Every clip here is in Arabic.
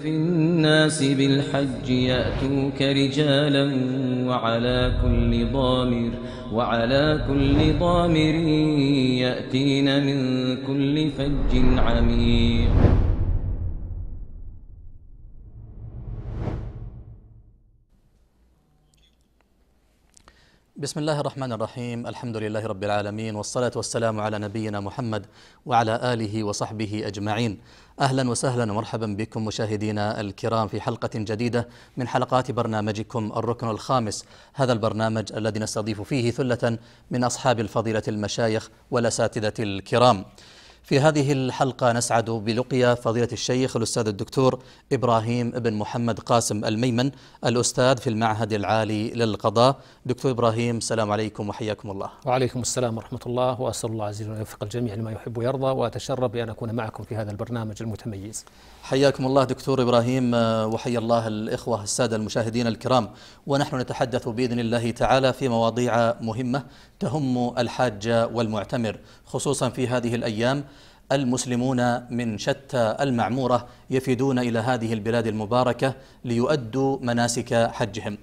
في الناس بالحج يأتوك رجالا وعلى كل ضامر وعلى كل ضامر يأتين من كل فج عميق بسم الله الرحمن الرحيم الحمد لله رب العالمين والصلاة والسلام على نبينا محمد وعلى آله وصحبه أجمعين أهلا وسهلا ومرحبا بكم مشاهدينا الكرام في حلقة جديدة من حلقات برنامجكم الركن الخامس هذا البرنامج الذي نستضيف فيه ثلة من أصحاب الفضيلة المشايخ والأساتذة الكرام في هذه الحلقة نسعد بلقيا فضيلة الشيخ الأستاذ الدكتور إبراهيم بن محمد قاسم الميمن الأستاذ في المعهد العالي للقضاء دكتور إبراهيم السلام عليكم وحياكم الله وعليكم السلام ورحمة الله وأسأل الله عز وجل أن يوفق الجميع لما يحب ويرضى وأتشرف بأن أكون معكم في هذا البرنامج المتميز حياكم الله دكتور إبراهيم وحيا الله الإخوة السادة المشاهدين الكرام ونحن نتحدث بإذن الله تعالى في مواضيع مهمة تهم الحاج والمعتمر خصوصا في هذه الأيام المسلمون من شتى المعمورة يفدون إلى هذه البلاد المباركة ليؤدوا مناسك حجهم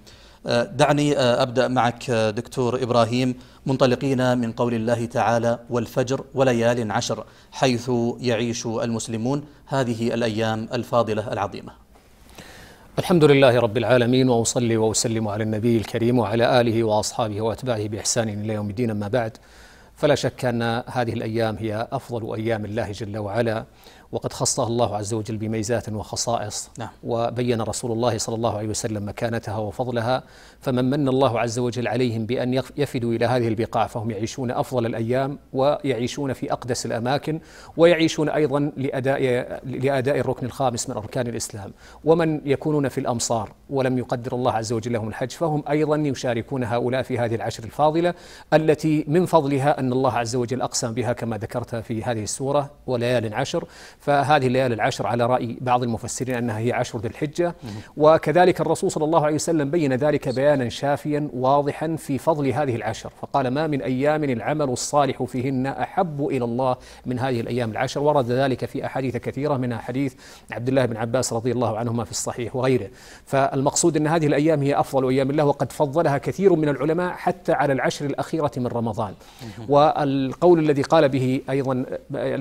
آه، دعني آه، أبدأ معك آه، دكتور إبراهيم منطلقين من قول الله تعالى والفجر وليال عشر حيث يعيش المسلمون هذه الأيام الفاضلة العظيمة الحمد لله رب العالمين واصلي واسلم على النبي الكريم وعلى اله واصحابه واتباعه باحسان الى يوم الدين اما بعد فلا شك ان هذه الايام هي افضل ايام الله جل وعلا وقد خصها الله عز وجل بميزات وخصائص نعم. وبين رسول الله صلى الله عليه وسلم مكانتها وفضلها فمن من الله عز وجل عليهم بأن يفدوا إلى هذه البقاع فهم يعيشون أفضل الأيام ويعيشون في أقدس الأماكن ويعيشون أيضا لأداء, لأداء الركن الخامس من أركان الإسلام ومن يكونون في الأمصار ولم يقدر الله عز وجل لهم الحج فهم أيضا يشاركون هؤلاء في هذه العشر الفاضلة التي من فضلها أن الله عز وجل أقسم بها كما ذكرت في هذه السورة وليال عشر فهذه الليالي العشر على رأي بعض المفسرين أنها هي عشر ذي الحجة وكذلك الرسول صلى الله عليه وسلم بين ذلك بيانا شافيا واضحا في فضل هذه العشر فقال ما من أيام العمل الصالح فيهن أحب إلى الله من هذه الأيام العشر ورد ذلك في أحاديث كثيرة منها حديث عبد الله بن عباس رضي الله عنهما في الصحيح وغيره فالمقصود أن هذه الأيام هي أفضل أيام الله وقد فضلها كثير من العلماء حتى على العشر الأخيرة من رمضان والقول الذي قال به أيضا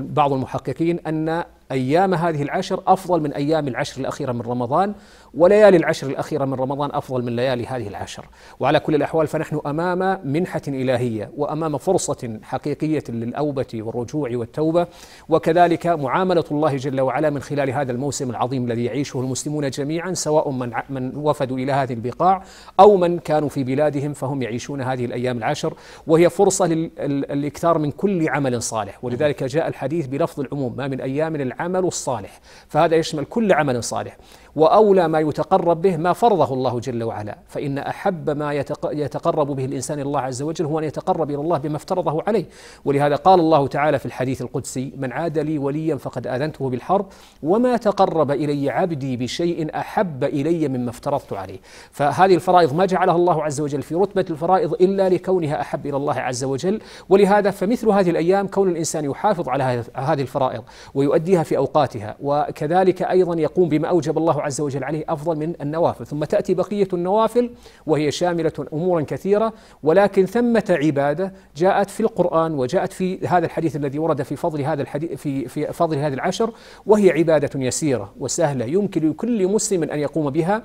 بعض المحققين أن أيام هذه العشر أفضل من أيام العشر الأخيرة من رمضان وليالي العشر الأخيرة من رمضان أفضل من ليالي هذه العشر وعلى كل الأحوال فنحن أمام منحة إلهية وأمام فرصة حقيقية للأوبة والرجوع والتوبة وكذلك معاملة الله جل وعلا من خلال هذا الموسم العظيم الذي يعيشه المسلمون جميعا سواء من من وفدوا إلى هذه البقاع أو من كانوا في بلادهم فهم يعيشون هذه الأيام العشر وهي فرصة للإكثار من كل عمل صالح ولذلك جاء الحديث بلفظ العموم ما من أيام العمل الصالح فهذا يشمل كل عمل صالح واولى ما يتقرب به ما فرضه الله جل وعلا فان احب ما يتقرب به الانسان الله عز وجل هو ان يتقرب الى الله بما افترضه عليه ولهذا قال الله تعالى في الحديث القدسي من عاد لي وليا فقد اذنته بالحرب وما تقرب الي عبدي بشيء احب الي مما افترضت عليه فهذه الفرائض ما جعلها الله عز وجل في رتبه الفرائض الا لكونها احب الى الله عز وجل ولهذا فمثل هذه الايام كون الانسان يحافظ على هذه الفرائض ويؤديها في اوقاتها وكذلك ايضا يقوم بما اوجب الله الله عز وجل عليه أفضل من النوافل ثم تأتي بقية النوافل وهي شاملة أمورا كثيرة ولكن ثمة عبادة جاءت في القرآن وجاءت في هذا الحديث الذي ورد في فضل هذا الحديث في في فضل هذه العشر وهي عبادة يسيرة وسهلة يمكن لكل مسلم أن يقوم بها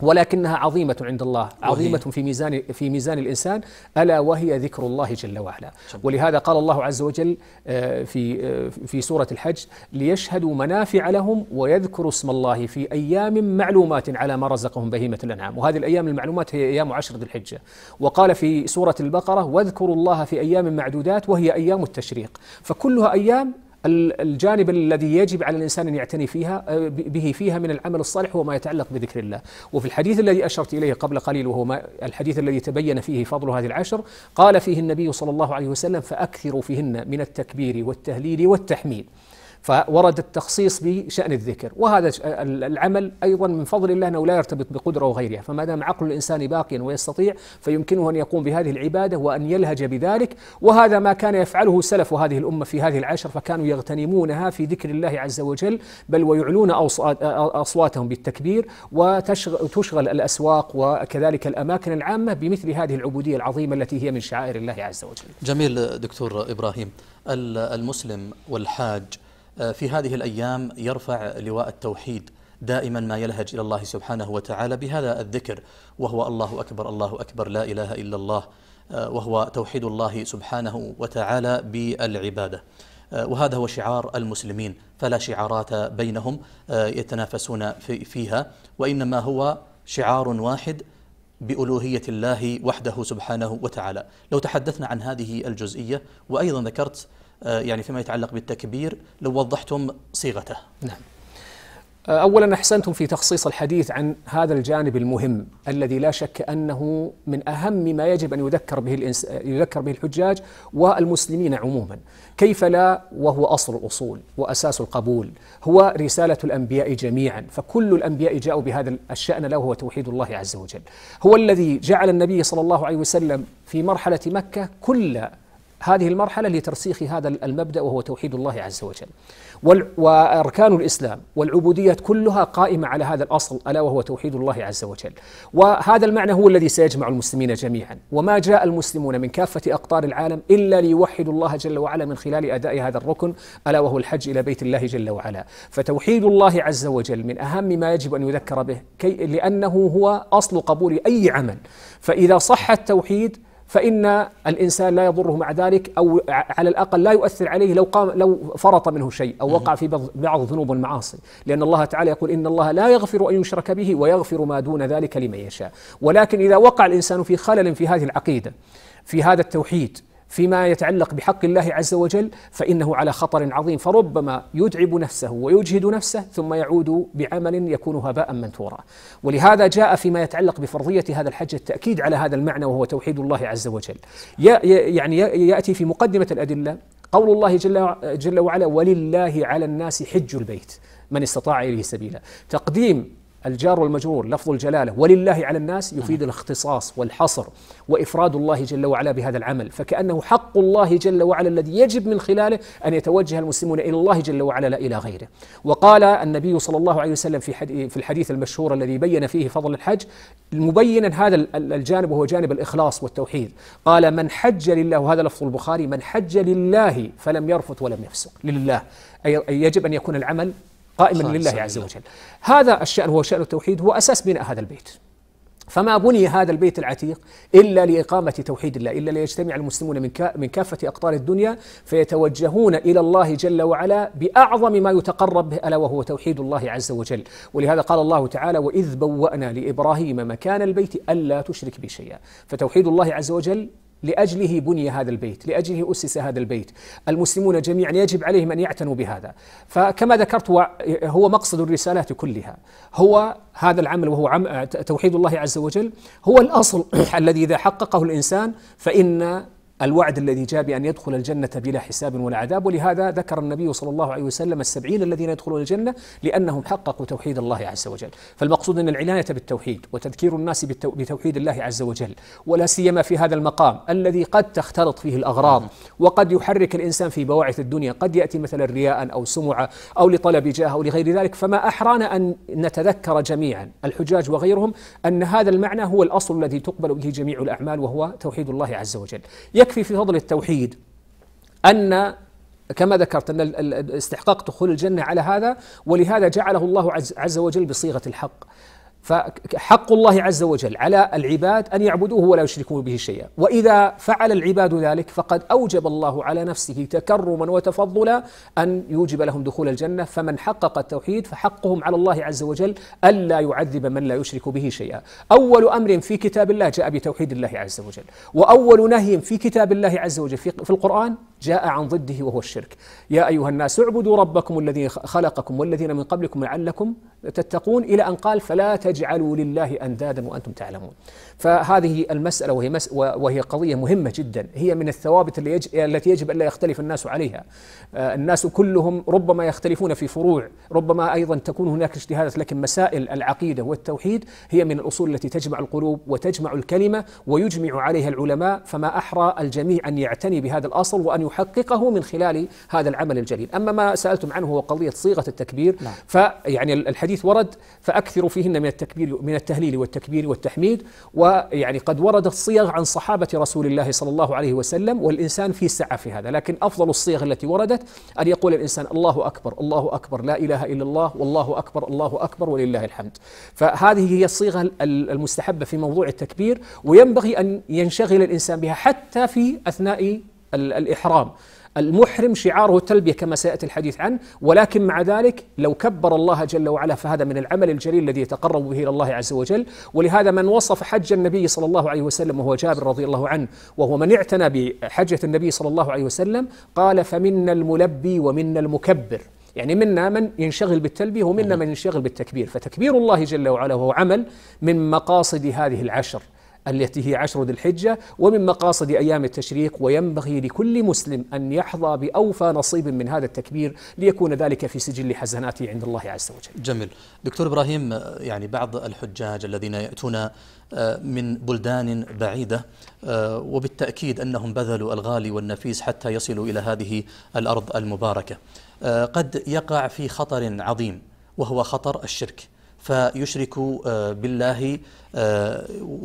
ولكنها عظيمة عند الله عظيمة في ميزان في ميزان الإنسان ألا وهي ذكر الله جل وعلا ولهذا قال الله عز وجل آه، في آه، في سورة الحج ليشهدوا منافع لهم ويذكروا اسم الله في أيام معلومات على ما رزقهم بهيمة الأنعام وهذه الأيام المعلومات هي أيام عشر ذي الحجة وقال في سورة البقرة واذكروا الله في أيام معدودات وهي أيام التشريق فكلها أيام الجانب الذي يجب على الإنسان أن يعتني فيها أه، به فيها من العمل الصالح هو ما يتعلق بذكر الله وفي الحديث الذي أشرت إليه قبل قليل وهو ما الحديث الذي تبين فيه فضل هذه العشر قال فيه النبي صلى الله عليه وسلم فأكثروا فيهن من التكبير والتهليل والتحميد فورد التخصيص بشأن الذكر وهذا العمل أيضا من فضل الله أنه لا يرتبط بقدرة وغيرها فما دام عقل الإنسان باقيا ويستطيع فيمكنه أن يقوم بهذه العبادة وأن يلهج بذلك وهذا ما كان يفعله سلف هذه الأمة في هذه العشر فكانوا يغتنمونها في ذكر الله عز وجل بل ويعلون أصواتهم بالتكبير وتشغل الأسواق وكذلك الأماكن العامة بمثل هذه العبودية العظيمة التي هي من شعائر الله عز وجل جميل دكتور إبراهيم المسلم والحاج آه، في هذه الأيام يرفع لواء التوحيد دائما ما يلهج إلى الله سبحانه وتعالى بهذا الذكر وهو الله أكبر الله أكبر لا إله إلا الله آه، وهو توحيد الله سبحانه وتعالى بالعبادة آه، وهذا هو شعار المسلمين فلا شعارات بينهم يتنافسون فيها وإنما هو شعار واحد بألوهية الله وحده سبحانه وتعالى لو تحدثنا عن هذه الجزئية وأيضا ذكرت آه، يعني فيما يتعلق بالتكبير لو وضحتم صيغته نعم آه، أولا أحسنتم في تخصيص الحديث عن هذا الجانب المهم الذي لا شك أنه من أهم ما يجب أن يذكر به, الإنس... يذكر به الحجاج والمسلمين عموما كيف لا وهو أصل الأصول وأساس القبول هو رسالة الأنبياء جميعا فكل الأنبياء جاءوا بهذا الشأن له هو توحيد الله عز وجل هو الذي جعل النبي صلى الله عليه وسلم في مرحلة مكة كل هذه المرحلة لترسيخ هذا المبدأ وهو توحيد الله عز وجل وأركان الإسلام والعبودية كلها قائمة على هذا الأصل ألا وهو توحيد الله عز وجل وهذا المعنى هو الذي سيجمع المسلمين جميعا وما جاء المسلمون من كافة أقطار العالم إلا ليوحدوا الله جل وعلا من خلال أداء هذا الركن ألا وهو الحج إلى بيت الله جل وعلا فتوحيد الله عز وجل من أهم ما يجب أن يذكر به كي لأنه هو أصل قبول أي عمل فإذا صح التوحيد فإن الإنسان لا يضره مع ذلك أو على الأقل لا يؤثر عليه لو قام لو فرط منه شيء أو وقع في بعض ذنوب المعاصي لأن الله تعالى يقول إن الله لا يغفر أن يشرك به ويغفر ما دون ذلك لمن يشاء ولكن إذا وقع الإنسان في خلل في هذه العقيدة في هذا التوحيد فيما يتعلق بحق الله عز وجل فانه على خطر عظيم فربما يتعب نفسه ويجهد نفسه ثم يعود بعمل يكون هباء منثورا ولهذا جاء فيما يتعلق بفرضيه هذا الحج التاكيد على هذا المعنى وهو توحيد الله عز وجل يعني ياتي في مقدمه الادله قول الله جل, جل وعلا ولله على الناس حج البيت من استطاع اليه سبيلا تقديم الجار والمجرور لفظ الجلالة ولله على الناس يفيد نعم. الاختصاص والحصر وإفراد الله جل وعلا بهذا العمل فكأنه حق الله جل وعلا الذي يجب من خلاله أن يتوجه المسلمون إلى الله جل وعلا لا إلى غيره وقال النبي صلى الله عليه وسلم في, في الحديث المشهور الذي بين فيه فضل الحج مبينا هذا الجانب وهو جانب الإخلاص والتوحيد قال من حج لله وهذا لفظ البخاري من حج لله فلم يرفث ولم يفسق لله أي يجب أن يكون العمل قائما لله عز نعم. وجل هذا الشأن هو شأن التوحيد هو أساس بناء هذا البيت فما بني هذا البيت العتيق إلا لإقامة توحيد الله إلا ليجتمع المسلمون من, من كافة أقطار الدنيا فيتوجهون إلى الله جل وعلا بأعظم ما يتقرب به ألا وهو توحيد الله عز وجل ولهذا قال الله تعالى وإذ بوأنا لإبراهيم مكان البيت ألا تشرك بي شيئا فتوحيد الله عز وجل لأجله بني هذا البيت لأجله أسس هذا البيت المسلمون جميعا يجب عليهم أن يعتنوا بهذا فكما ذكرت هو مقصد الرسالات كلها هو هذا العمل وهو عم توحيد الله عز وجل هو الأصل الذي إذا حققه الإنسان فإن الوعد الذي جاء بأن يدخل الجنة بلا حساب ولا عذاب ولهذا ذكر النبي صلى الله عليه وسلم السبعين الذين يدخلون الجنة لأنهم حققوا توحيد الله عز وجل فالمقصود أن العناية بالتوحيد وتذكير الناس بتوحيد الله عز وجل ولا سيما في هذا المقام الذي قد تختلط فيه الأغراض وقد يحرك الإنسان في بواعث الدنيا قد يأتي مثلا رياء أو سمعة أو لطلب جاه أو لغير ذلك فما أحرانا أن نتذكر جميعا الحجاج وغيرهم أن هذا المعنى هو الأصل الذي تقبل به جميع الأعمال وهو توحيد الله عز وجل يكفي في فضل التوحيد أن كما ذكرت أن استحقاق دخول الجنة على هذا ولهذا جعله الله عز وجل بصيغة الحق فحق الله عز وجل على العباد ان يعبدوه ولا يشركون به شيئا، واذا فعل العباد ذلك فقد اوجب الله على نفسه تكرما وتفضلا ان يوجب لهم دخول الجنه، فمن حقق التوحيد فحقهم على الله عز وجل الا يعذب من لا يشرك به شيئا. اول امر في كتاب الله جاء بتوحيد الله عز وجل، واول نهي في كتاب الله عز وجل في القران جاء عن ضده وهو الشرك يا أيها الناس اعبدوا ربكم الذي خلقكم والذين من قبلكم لعلكم تتقون إلى أن قال فلا تجعلوا لله أندادا وأنتم تعلمون فهذه المسألة وهي, مس وهي قضية مهمة جدا هي من الثوابت اللي يج التي يجب ألا يختلف الناس عليها آه، الناس كلهم ربما يختلفون في فروع ربما أيضا تكون هناك اجتهادات لكن مسائل العقيدة والتوحيد هي من الأصول التي تجمع القلوب وتجمع الكلمة ويجمع عليها العلماء فما أحرى الجميع أن يعتني بهذا الأصل وأن يحققه من خلال هذا العمل الجليل أما ما سألتم عنه هو قضية صيغة التكبير نعم. فيعني الحديث ورد فأكثروا فيهن من التكبير من التهليل والتكبير والتحميد ويعني قد وردت صيغ عن صحابة رسول الله صلى الله عليه وسلم والإنسان في سعة في هذا لكن أفضل الصيغ التي وردت أن يقول الإنسان الله أكبر الله أكبر لا إله إلا الله والله أكبر الله أكبر ولله الحمد فهذه هي الصيغة المستحبة في موضوع التكبير وينبغي أن ينشغل الإنسان بها حتى في أثناء الإحرام المحرم شعاره التلبية كما سيأتي الحديث عنه ولكن مع ذلك لو كبر الله جل وعلا فهذا من العمل الجليل الذي يتقرب به إلى الله عز وجل ولهذا من وصف حج النبي صلى الله عليه وسلم وهو جابر رضي الله عنه وهو من اعتنى بحجة النبي صلى الله عليه وسلم قال فمنا الملبي ومنا المكبر يعني منا من ينشغل بالتلبيه ومنا نعم. من ينشغل بالتكبير فتكبير الله جل وعلا وهو عمل من مقاصد هذه العشر التي هي عشر ذي الحجة ومن مقاصد أيام التشريق وينبغي لكل مسلم أن يحظى بأوفى نصيب من هذا التكبير ليكون ذلك في سجل حسناته عند الله عز وجل جميل دكتور إبراهيم يعني بعض الحجاج الذين يأتون آه، من بلدان بعيدة آه، وبالتأكيد أنهم بذلوا الغالي والنفيس حتى يصلوا إلى هذه الأرض المباركة آه، قد يقع في خطر عظيم وهو خطر الشرك فيشرك آه، بالله آه،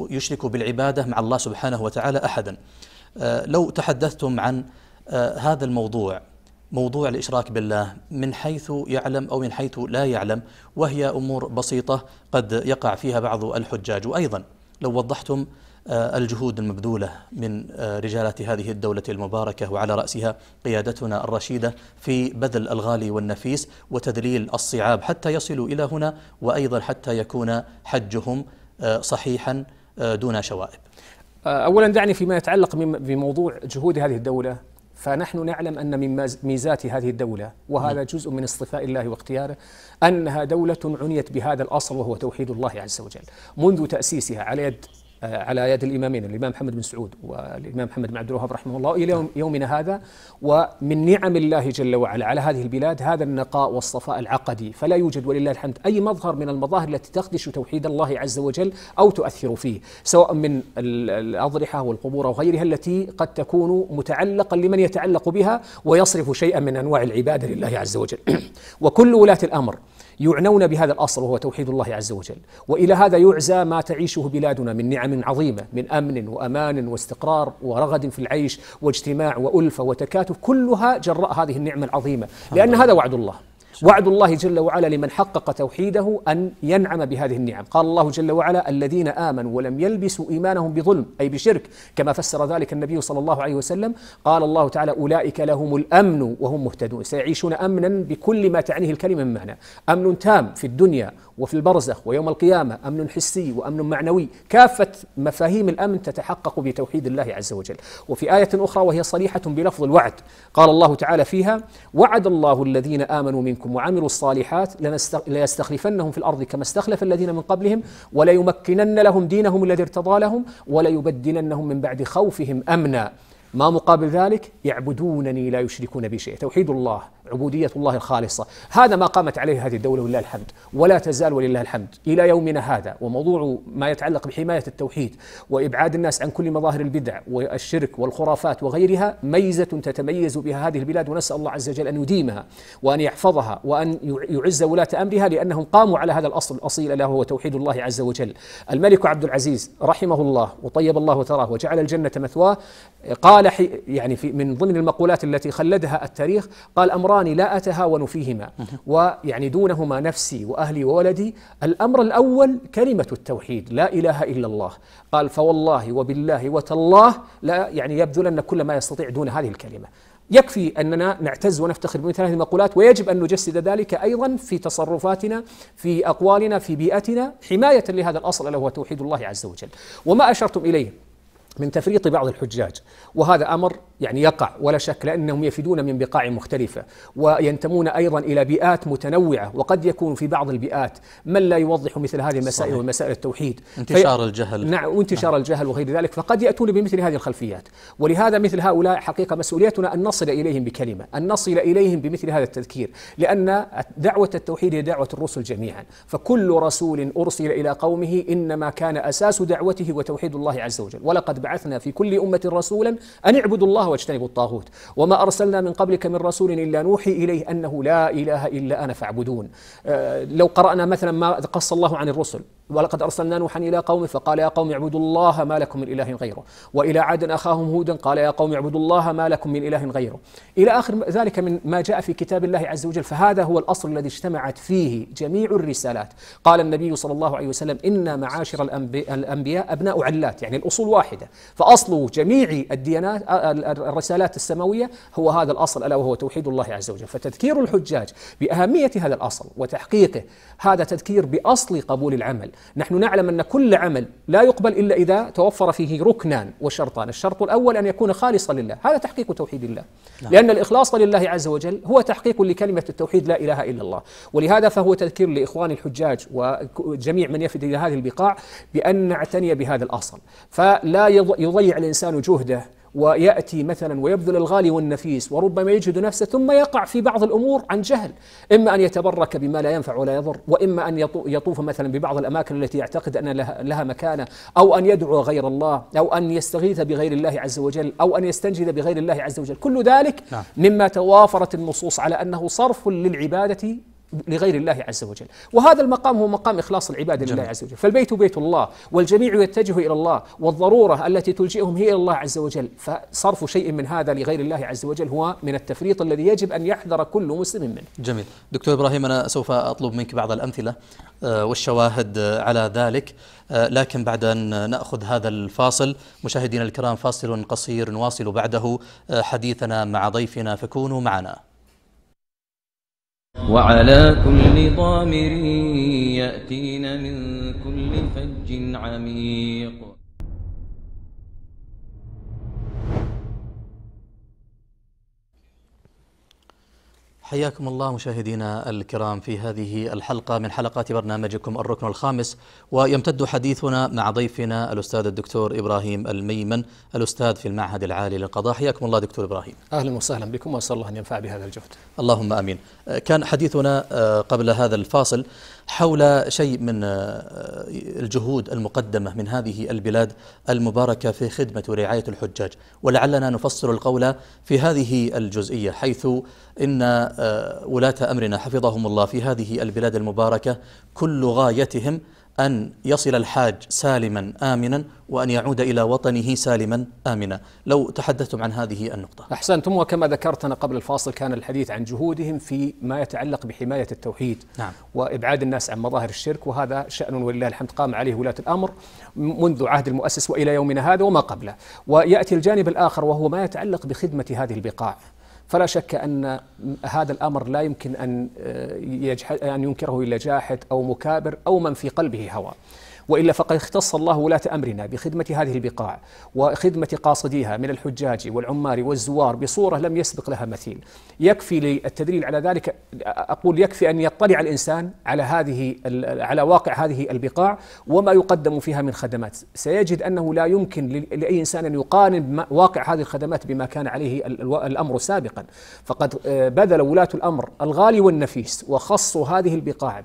يشرك بالعبادة مع الله سبحانه وتعالى أحدا آه، لو تحدثتم عن هذا الموضوع موضوع الإشراك بالله من حيث يعلم أو من حيث لا يعلم وهي أمور بسيطة قد يقع فيها بعض الحجاج وأيضا لو وضحتم آه، الجهود المبذولة من آه، رجالات هذه الدولة المباركة وعلى رأسها قيادتنا الرشيدة في بذل الغالي والنفيس وتذليل الصعاب حتى يصلوا إلى هنا وأيضا حتى يكون حجهم آه، صحيحا دون شوائب أولا دعني فيما يتعلق بموضوع جهود هذه الدولة فنحن نعلم أن من ميزات هذه الدولة وهذا نعم. جزء من اصطفاء الله واختياره أنها دولة عنيت بهذا الأصل وهو توحيد الله عز وجل منذ تأسيسها على يد آه، على يد الامامين الامام محمد بن سعود والامام محمد بن عبد الوهاب رحمه الله الى يومنا هذا ومن نعم الله جل وعلا على هذه البلاد هذا النقاء والصفاء العقدي فلا يوجد ولله الحمد اي مظهر من المظاهر التي تخدش توحيد الله عز وجل او تؤثر فيه سواء من الاضرحه والقبور وغيرها التي قد تكون متعلقا لمن يتعلق بها ويصرف شيئا من انواع العباده لله عز وجل وكل ولاه الامر يعنون بهذا الأصل وهو توحيد الله عز وجل وإلى هذا يعزى ما تعيشه بلادنا من نعم عظيمة من أمن وأمان واستقرار ورغد في العيش واجتماع وألفة وتكاتف كلها جراء هذه النعمة العظيمة لأن هذا وعد الله وعد الله جل وعلا لمن حقق توحيده أن ينعم بهذه النعم قال الله جل وعلا الذين آمنوا ولم يلبسوا إيمانهم بظلم أي بشرك كما فسر ذلك النبي صلى الله عليه وسلم قال الله تعالى أولئك لهم الأمن وهم مهتدون سيعيشون أمنا بكل ما تعنيه الكلمة من معنى أمن تام في الدنيا وفي البرزخ ويوم القيامة أمن حسي وأمن معنوي كافة مفاهيم الأمن تتحقق بتوحيد الله عز وجل وفي آية أخرى وهي صريحة بلفظ الوعد قال الله تعالى فيها وعد الله الذين آمنوا منكم منكم وعملوا الصالحات ليستخلفنهم في الأرض كما استخلف الذين من قبلهم وليمكنن لهم دينهم الذي ارتضى لهم وليبدلنهم من بعد خوفهم أمنا ما مقابل ذلك يعبدونني لا يشركون بي شيء توحيد الله عبودية الله الخالصة هذا ما قامت عليه هذه الدولة ولله الحمد ولا تزال ولله الحمد إلى يومنا هذا وموضوع ما يتعلق بحماية التوحيد وإبعاد الناس عن كل مظاهر البدع والشرك والخرافات وغيرها ميزة تتميز بها هذه البلاد ونسأل الله عز وجل أن يديمها وأن يحفظها وأن يعز ولاة أمرها لأنهم قاموا على هذا الأصل الأصيل ألا هو توحيد الله عز وجل الملك عبد العزيز رحمه الله وطيب الله ثراه وجعل الجنة مثواه قال يعني في من ضمن المقولات التي خلدها التاريخ قال أمر أمران لا أتهاون فيهما ويعني دونهما نفسي وأهلي وولدي الأمر الأول كلمة التوحيد لا إله إلا الله قال فوالله وبالله وتالله لا يعني يبذلن كل ما يستطيع دون هذه الكلمة يكفي أننا نعتز ونفتخر بمثل هذه المقولات ويجب أن نجسد ذلك أيضا في تصرفاتنا في أقوالنا في بيئتنا حماية لهذا الأصل الا هو توحيد الله عز وجل وما أشرتم إليه من تفريط بعض الحجاج وهذا امر يعني يقع ولا شك لانهم يفدون من بقاع مختلفه وينتمون ايضا الى بيئات متنوعه وقد يكون في بعض البيئات من لا يوضح مثل هذه المسائل ومسائل التوحيد انتشار في... الجهل نعم وانتشار نعم. الجهل وغير ذلك فقد ياتون بمثل هذه الخلفيات ولهذا مثل هؤلاء حقيقه مسؤوليتنا ان نصل اليهم بكلمه ان نصل اليهم بمثل هذا التذكير لان دعوه التوحيد هي دعوه الرسل جميعا فكل رسول ارسل الى قومه انما كان اساس دعوته وتوحيد الله عز وجل ولقد بعثنا في كل أمة رسولا أن اعبدوا الله واجتنبوا الطاغوت وما أرسلنا من قبلك من رسول إلا نوحي إليه أنه لا إله إلا أنا فاعبدون آه، لو قرأنا مثلا ما قص الله عن الرسل ولقد أرسلنا نوحا إلى قومه فقال يا قوم اعبدوا الله ما لكم من إله غيره وإلى عاد أخاهم هودا قال يا قوم اعبدوا الله ما لكم من إله غيره إلى آخر ذلك من ما جاء في كتاب الله عز وجل فهذا هو الأصل الذي اجتمعت فيه جميع الرسالات قال النبي صلى الله عليه وسلم إن معاشر الأنبياء أبناء علات يعني الأصول واحدة فأصل جميع الديانات الرسالات السماوية هو هذا الأصل ألا وهو توحيد الله عز وجل فتذكير الحجاج بأهمية هذا الأصل وتحقيقه هذا تذكير بأصل قبول العمل نحن نعلم أن كل عمل لا يقبل إلا إذا توفر فيه ركنان وشرطان الشرط الأول أن يكون خالصا لله هذا تحقيق توحيد الله نعم. لأن الإخلاص لله عز وجل هو تحقيق لكلمة التوحيد لا إله إلا الله ولهذا فهو تذكير لإخوان الحجاج وجميع من يفد إلى هذه البقاع بأن نعتني بهذا الأصل فلا يضيع الإنسان جهده ويأتي مثلا ويبذل الغالي والنفيس وربما يجهد نفسه ثم يقع في بعض الأمور عن جهل إما أن يتبرك بما لا ينفع ولا يضر وإما أن يطوف مثلا ببعض الأماكن التي يعتقد أن لها مكانة أو أن يدعو غير الله أو أن يستغيث بغير الله عز وجل أو أن يستنجد بغير الله عز وجل كل ذلك نعم. مما توافرت النصوص على أنه صرف للعبادة لغير الله عز وجل وهذا المقام هو مقام إخلاص العبادة جميل. لله عز وجل فالبيت بيت الله والجميع يتجه إلى الله والضرورة التي تلجئهم هي إلى الله عز وجل فصرف شيء من هذا لغير الله عز وجل هو من التفريط الذي يجب أن يحذر كل مسلم منه جميل دكتور إبراهيم أنا سوف أطلب منك بعض الأمثلة آه، والشواهد آه، على ذلك آه، لكن بعد أن نأخذ هذا الفاصل مشاهدينا الكرام فاصل قصير نواصل بعده حديثنا مع ضيفنا فكونوا معنا وعلى كل ضامر يأتين من كل فج عميق حياكم الله مشاهدينا الكرام في هذه الحلقة من حلقات برنامجكم الركن الخامس ويمتد حديثنا مع ضيفنا الأستاذ الدكتور إبراهيم الميمن الأستاذ في المعهد العالي للقضاء حياكم الله دكتور إبراهيم أهلا وسهلا بكم وأسأل الله أن ينفع بهذا الجهد اللهم أمين كان حديثنا آه، قبل هذا الفاصل حول شيء من آه، الجهود المقدمة من هذه البلاد المباركة في خدمة ورعاية الحجاج ولعلنا نفصل القول في هذه الجزئية حيث إن آه، ولاة أمرنا حفظهم الله في هذه البلاد المباركة كل غايتهم أن يصل الحاج سالما آمنا وأن يعود إلى وطنه سالما آمنا لو تحدثتم عن هذه النقطة أحسنتم وكما ذكرت أنا قبل الفاصل كان الحديث عن جهودهم في ما يتعلق بحماية التوحيد نعم. وإبعاد الناس عن مظاهر الشرك وهذا شأن ولله الحمد قام عليه ولاة الأمر منذ عهد المؤسس وإلى يومنا هذا وما قبله ويأتي الجانب الآخر وهو ما يتعلق بخدمة هذه البقاع فلا شك أن هذا الأمر لا يمكن أن, آه، أن ينكره إلا جاحد أو مكابر أو من في قلبه هوى وإلا فقد اختص الله ولاة أمرنا بخدمة هذه البقاع وخدمة قاصديها من الحجاج والعمار والزوار بصورة لم يسبق لها مثيل يكفي للتدليل على ذلك أقول يكفي أن يطلع الإنسان على هذه على واقع هذه البقاع وما يقدم فيها من خدمات سيجد أنه لا يمكن لأي إنسان أن يقارن واقع هذه الخدمات بما كان عليه الأمر سابقا فقد آه، بذل ولاة الأمر الغالي والنفيس وخصوا هذه البقاع